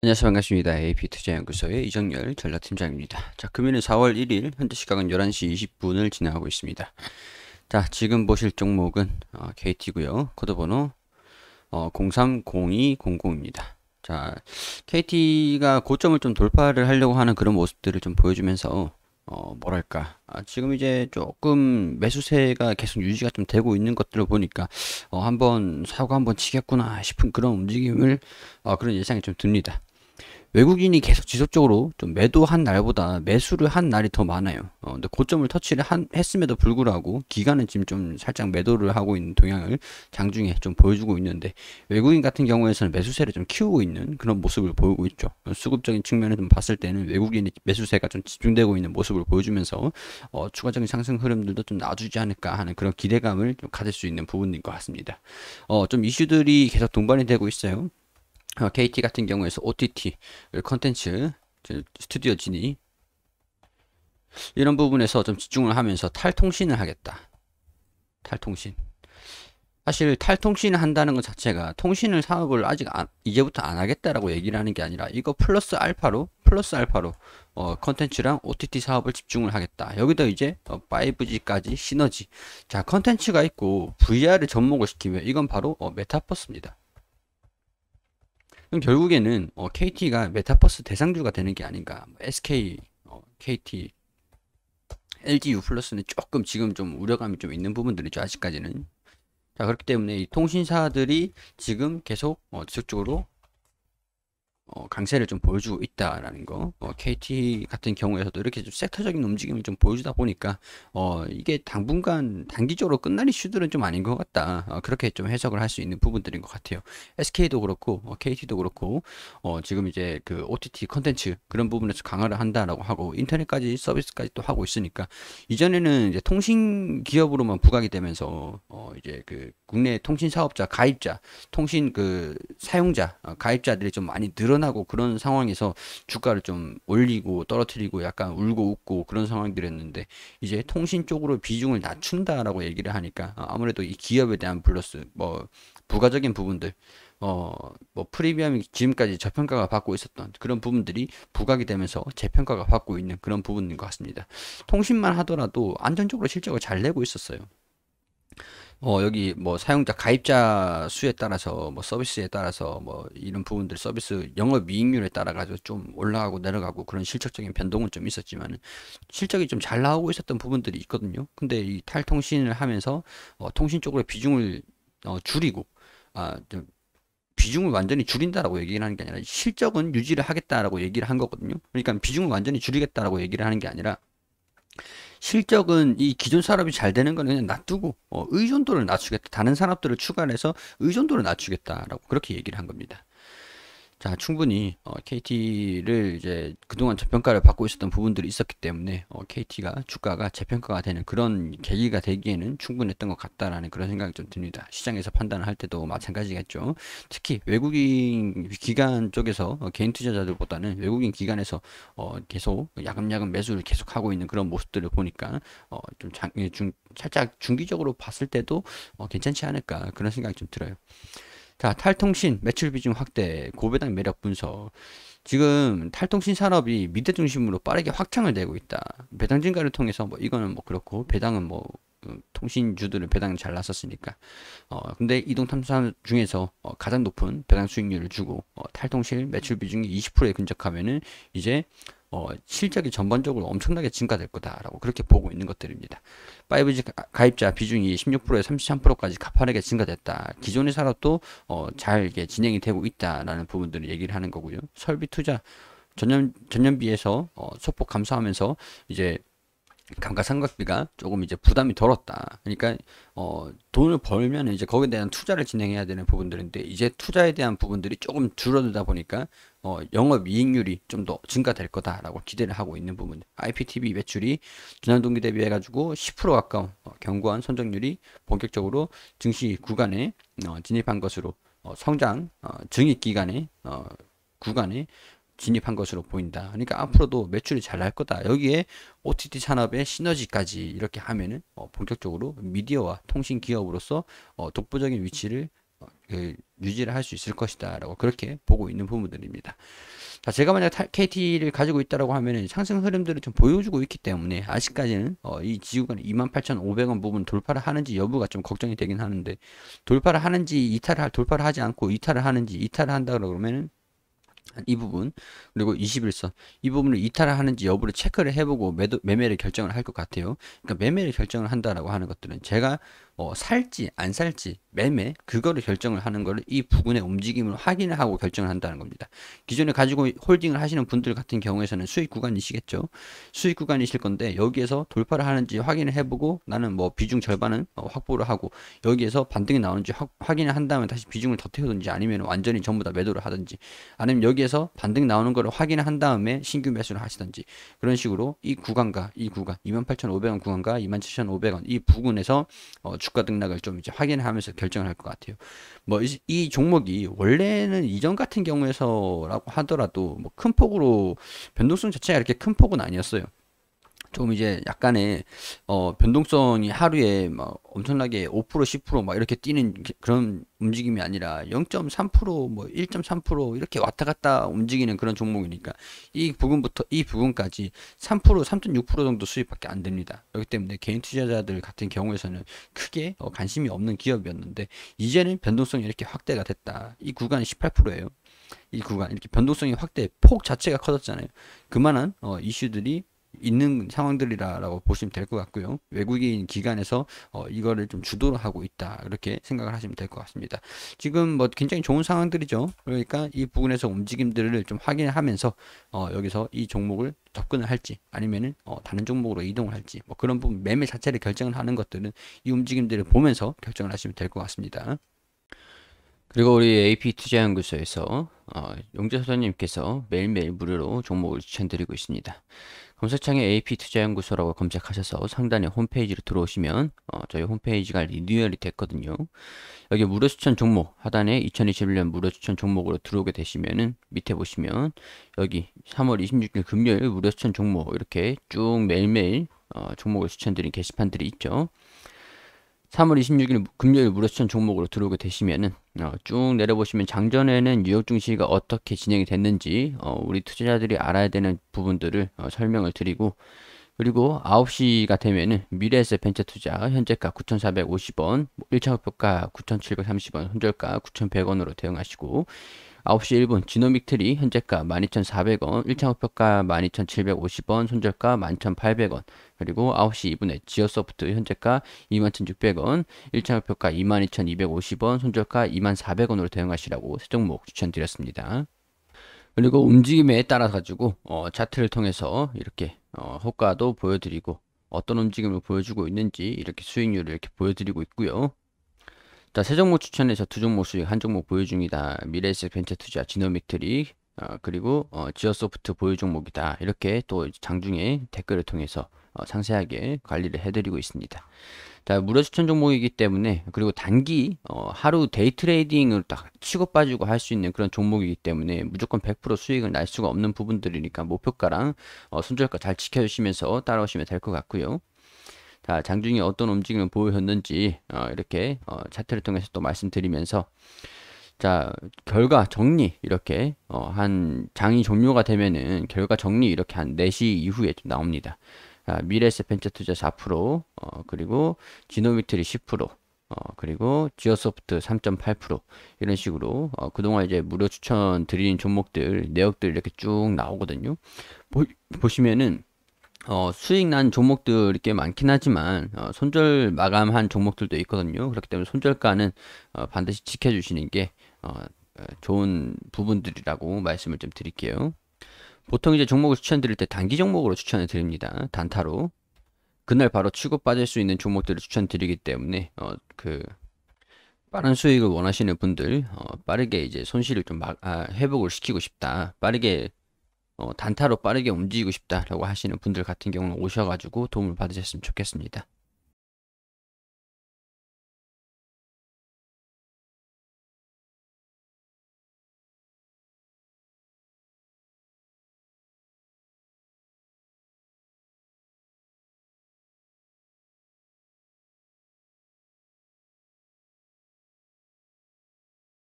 안녕하세요 반갑습니다. AP 투자연구소의 이정열 전략팀장입니다. 자금일은 4월 1일 현재 시각은 11시 20분을 지나고 있습니다. 자 지금 보실 종목은 어, KT고요. 코드번호 어, 030200입니다. 자 KT가 고점을 좀 돌파를 하려고 하는 그런 모습들을 좀 보여주면서 어, 뭐랄까 아, 지금 이제 조금 매수세가 계속 유지가 좀 되고 있는 것들을 보니까 어, 한번 사고 한번 치겠구나 싶은 그런 움직임을 어, 그런 예상이 좀 듭니다. 외국인이 계속 지속적으로 좀 매도한 날보다 매수를 한 날이 더 많아요. 어, 근데 고점을 터치를 한, 했음에도 불구하고 기간은 지금 좀 살짝 매도를 하고 있는 동향을 장중에 좀 보여주고 있는데 외국인 같은 경우에는 매수세를 좀 키우고 있는 그런 모습을 보이고 있죠. 수급적인 측면에서 봤을 때는 외국인이 매수세가 좀 집중되고 있는 모습을 보여주면서 어, 추가적인 상승 흐름들도 좀 놔주지 않을까 하는 그런 기대감을 좀 가질 수 있는 부분인 것 같습니다. 어, 좀 이슈들이 계속 동반이 되고 있어요. KT 어, 같은 경우에서 OTT 컨텐츠 스튜디오 진입 이런 부분에서 좀 집중을 하면서 탈통신을 하겠다. 탈통신. 사실 탈통신을 한다는 것 자체가 통신을 사업을 아직 안, 이제부터 안 하겠다라고 얘기를 하는 게 아니라 이거 플러스 알파로 플러스 알파로 어, 컨텐츠랑 OTT 사업을 집중을 하겠다. 여기도 이제 어, 5G까지 시너지. 자, 컨텐츠가 있고 VR을 접목을 시키면 이건 바로 어, 메타버스입니다. 그럼 결국에는 어, KT가 메타버스 대상주가 되는 게 아닌가. SK, 어, KT, LGU 플러스는 조금 지금 좀 우려감이 좀 있는 부분들이죠. 아직까지는. 자, 그렇기 때문에 이 통신사들이 지금 계속 어, 지속적으로 어, 강세를 좀 보여주고 있다라는 거. 어, KT 같은 경우에서도 이렇게 좀 섹터적인 움직임을 좀 보여주다 보니까 어, 이게 당분간 단기적으로 끝날 이슈들은 좀 아닌 것 같다. 어, 그렇게 좀 해석을 할 수 있는 부분들인 것 같아요. SK도 그렇고 어, KT도 그렇고 어, 지금 이제 그 OTT 컨텐츠 그런 부분에서 강화를 한다라고 하고 인터넷까지 서비스까지 또 하고 있으니까 이전에는 이제 통신 기업으로만 부각이 되면서 어, 이제 그 국내 통신 사업자 가입자, 통신 그 사용자 어, 가입자들이 좀 많이 늘어 어른하고 그런 상황에서 주가를 좀 올리고 떨어뜨리고 약간 울고 웃고 그런 상황들이었는데 이제 통신 쪽으로 비중을 낮춘다라고 얘기를 하니까 어, 아무래도 이 기업에 대한 플러스 뭐 부가적인 부분들 어, 뭐 프리미엄이 지금까지 저평가가 받고 있었던 그런 부분들이 부각이 되면서 재평가가 받고 있는 그런 부분인 것 같습니다. 통신만 하더라도 안정적으로 실적을 잘 내고 있었어요. 어, 여기 뭐 사용자 가입자 수에 따라서 뭐 서비스에 따라서 뭐 이런 부분들 서비스 영업 이익률에 따라 가지고 좀 올라가고 내려가고 그런 실적적인 변동은 좀 있었지만 실적이 좀 잘 나오고 있었던 부분들이 있거든요. 근데 이 탈통신을 하면서 어, 통신 쪽으로 비중을 어, 줄이고 아, 좀 비중을 완전히 줄인다라고 얘기를 하는 게 아니라 실적은 유지를 하겠다라고 얘기를 한 거거든요. 그러니까 비중을 완전히 줄이겠다라고 얘기를 하는 게 아니라 실적은 이 기존 산업이 잘 되는 거는 그냥 놔두고 어, 의존도를 낮추겠다. 다른 산업들을 추가해서 의존도를 낮추겠다라고 그렇게 얘기를 한 겁니다. 자, 충분히 어, KT를 이제 그동안 저평가를 받고 있었던 부분들이 있었기 때문에 어, KT가 주가가 재평가가 되는 그런 계기가 되기에는 충분했던 것 같다라는 그런 생각이 좀 듭니다. 시장에서 판단을 할 때도 마찬가지겠죠. 특히 외국인 기관 쪽에서 어, 개인 투자자들보다는 외국인 기관에서 어, 계속 야금야금 매수를 계속하고 있는 그런 모습들을 보니까 어, 좀 장, 중, 살짝 중기적으로 봤을 때도 어, 괜찮지 않을까 그런 생각이 좀 들어요. 자, 탈통신 매출 비중 확대, 고배당 매력 분석. 지금 탈통신 산업이 미대 중심으로 빠르게 확장을 되고 있다. 배당 증가를 통해서 뭐 이거는 뭐 그렇고 배당은 뭐 어, 통신주들은 배당이 잘 났었으니까. 어, 근데 이동탐사 중에서 어, 가장 높은 배당 수익률을 주고 어, 탈통신 매출 비중이 20%에 근접하면은 이제 어, 실적이 전반적으로 엄청나게 증가될 거다라고 그렇게 보고 있는 것들입니다. 5G 가입자 비중이 16%에 33%까지 가파르게 증가됐다. 기존의 산업도 어, 잘 이게 진행이 되고 있다라는 부분들을 얘기를 하는 거고요. 설비 투자 전년 전년 비해서 어, 소폭 감소하면서 이제 감가상각비가 조금 이제 부담이 덜었다. 그러니까 어 돈을 벌면 이제 거기에 대한 투자를 진행해야 되는 부분들인데 이제 투자에 대한 부분들이 조금 줄어들다 보니까 어 영업 이익률이 좀 더 증가될 거다라고 기대를 하고 있는 부분. IPTV 매출이 지난 동기 대비해 가지고 10% 가까운 어, 견고한 선정률이 본격적으로 증시 구간에 어, 진입한 것으로 어, 성장 어, 증입 기간에 어, 구간에 진입한 것으로 보인다. 그러니까 앞으로도 매출이 잘 날 거다. 여기에 OTT 산업의 시너지까지 이렇게 하면은 어, 본격적으로 미디어와 통신 기업으로서 어, 독보적인 위치를 어, 그, 유지를 할 수 있을 것이다라고 그렇게 보고 있는 부분들입니다. 자, 제가 만약 KT를 가지고 있다라고 하면은 상승 흐름들을 좀 보여주고 있기 때문에 아직까지는 어, 이 지구간 28,500원 부분 돌파를 하는지 여부가 좀 걱정이 되긴 하는데 돌파를 하는지 이탈을 돌파를 하지 않고 이탈을 하는지 이탈을 한다 그러면은 이 부분 그리고 21선 이 부분을 이탈을 하는지 여부를 체크를 해보고 매도, 매매를 결정을 할 것 같아요 그러니까 매매를 결정을 한다라고 하는 것들은 제가 어, 살지 안 살지 매매 그거를 결정을 하는 거를 이 부근의 움직임을 확인을 하고 결정을 한다는 겁니다. 기존에 가지고 홀딩을 하시는 분들 같은 경우에서는 수익 구간이시겠죠. 수익 구간이실 건데 여기에서 돌파를 하는지 확인을 해보고 나는 뭐 비중 절반은 어, 확보를 하고 여기에서 반등이 나오는지 확, 확인을 한 다음에 다시 비중을 더 태우든지 아니면 완전히 전부 다 매도를 하든지 아니면 여기에서 반등 나오는 거를 확인을 한 다음에 신규 매수를 하시든지 그런 식으로 이 구간과 이 구간 28,500원 구간과 27,500원 이 부근에서 어, 주가 등락을 좀 이제 확인하면서 결정을 할 것 같아요. 뭐이 이 종목이 원래는 이전 같은 경우에서라고 하더라도 뭐 큰 폭으로 변동성 자체가 이렇게 큰 폭은 아니었어요. 좀 이제 약간의 어 변동성이 하루에 뭐 막 엄청나게 5% 10%막 이렇게 뛰는 그런 움직임이 아니라 0.3%뭐 1.3% 이렇게 왔다 갔다 움직이는 그런 종목이니까 이 부분부터 이 부분까지 3% 3.6% 정도 수입밖에안 됩니다. 그렇기 때문에 개인 투자자들 같은 경우에서는 크게 어 관심이 없는 기업이었는데 이제는 변동성이 이렇게 확대가 됐다. 이 구간이 18%예요. 이 구간 이렇게 변동성이 확대 폭 자체가 커졌잖아요. 그만한 어, 이슈들이 있는 상황들이라고 보시면 될 것 같고요. 외국인 기관에서 어, 이거를 좀 주도를 하고 있다. 이렇게 생각을 하시면 될 것 같습니다. 지금 뭐 굉장히 좋은 상황들이죠. 그러니까 이 부분에서 움직임들을 좀 확인하면서 어, 여기서 이 종목을 접근을 할지 아니면은 어, 다른 종목으로 이동을 할지 뭐 그런 부분 매매 자체를 결정을 하는 것들은 이 움직임들을 보면서 결정을 하시면 될 것 같습니다. 그리고 우리 AP 투자연구소에서 어, 용재소장님께서 매일매일 무료로 종목을 추천드리고 있습니다. 검색창에 AP 투자연구소라고 검색하셔서 상단에 홈페이지로 들어오시면 어, 저희 홈페이지가 리뉴얼이 됐거든요. 여기 무료 추천 종목 하단에 2021년 무료 추천 종목으로 들어오게 되시면은 밑에 보시면 여기 3월 26일 금요일 무료 추천 종목 이렇게 쭉 매일매일 어, 종목을 추천드린 게시판들이 있죠. 3월 26일 금요일 무료추천 종목으로 들어오게 되시면은 어, 쭉 내려보시면 장전에는 뉴욕 증시가 어떻게 진행이 됐는지 어, 우리 투자자들이 알아야 되는 부분들을 어, 설명을 드리고 그리고 9시가 되면은 미래에셋 벤처 투자 현재가 9,450원, 1차 뭐 목표가 9,730원, 손절가 9,100원으로 대응하시고 9시 1분 지노믹 트리 현재가 12,400원, 1차 목표가 12,750원, 손절가 11,800원, 그리고 9시 2분에 지오소프트 현재가 21,600원, 1차 목표가 22,250원, 손절가 24,400원으로 대응하시라고 세 종목 추천드렸습니다. 그리고 움직임에 따라 가지고 어, 차트를 통해서 이렇게 어, 효과도 보여드리고 어떤 움직임을 보여주고 있는지 이렇게 수익률을 이렇게 보여드리고 있고요. 자, 세 종목 추천해서 두종목 수익, 한 종목 보유 중이다. 미래에셋 벤처 투자 지노믹트리 어, 그리고 어, 지어소프트 보유 종목이다. 이렇게 또 장중에 댓글을 통해서 어, 상세하게 관리를 해드리고 있습니다. 자, 무료 추천 종목이기 때문에 그리고 단기 어, 하루 데이 트레이딩을 딱 치고 빠지고 할 수 있는 그런 종목이기 때문에 무조건 100% 수익을 날 수가 없는 부분들이니까 목표가랑 어, 손절가 잘 지켜주시면서 따라오시면 될 것 같고요. 자, 장중에 어떤 움직임을 보였는지 어, 이렇게 어, 차트를 통해서 또 말씀드리면서 자 결과 정리 이렇게 어, 한 장이 종료가 되면은 결과 정리 이렇게 한 4시 이후에 좀 나옵니다. 자, 미래세 펜처 투자 4% 어, 그리고 지노미트리 10% 어, 그리고 지오소프트 3.8% 이런 식으로 어, 그동안 이제 무료 추천 드린 종목들 내역들 이렇게 쭉 나오거든요. 보, 보시면은 어, 수익 난 종목들이 꽤 많긴 하지만 어, 손절 마감한 종목들도 있거든요. 그렇기 때문에 손절가는 어, 반드시 지켜주시는 게 어, 어 좋은 부분들이라고 말씀을 좀 드릴게요. 보통 이제 종목을 추천드릴 때 단기 종목으로 추천을 드립니다. 단타로 그날 바로 취급 받을 수 있는 종목들을 추천드리기 때문에 어, 그 빠른 수익을 원하시는 분들 어, 빠르게 이제 손실을 좀 막, 아, 회복을 시키고 싶다, 빠르게 어, 단타로 빠르게 움직이고 싶다라고 하시는 분들 같은 경우는 오셔가지고 도움을 받으셨으면 좋겠습니다.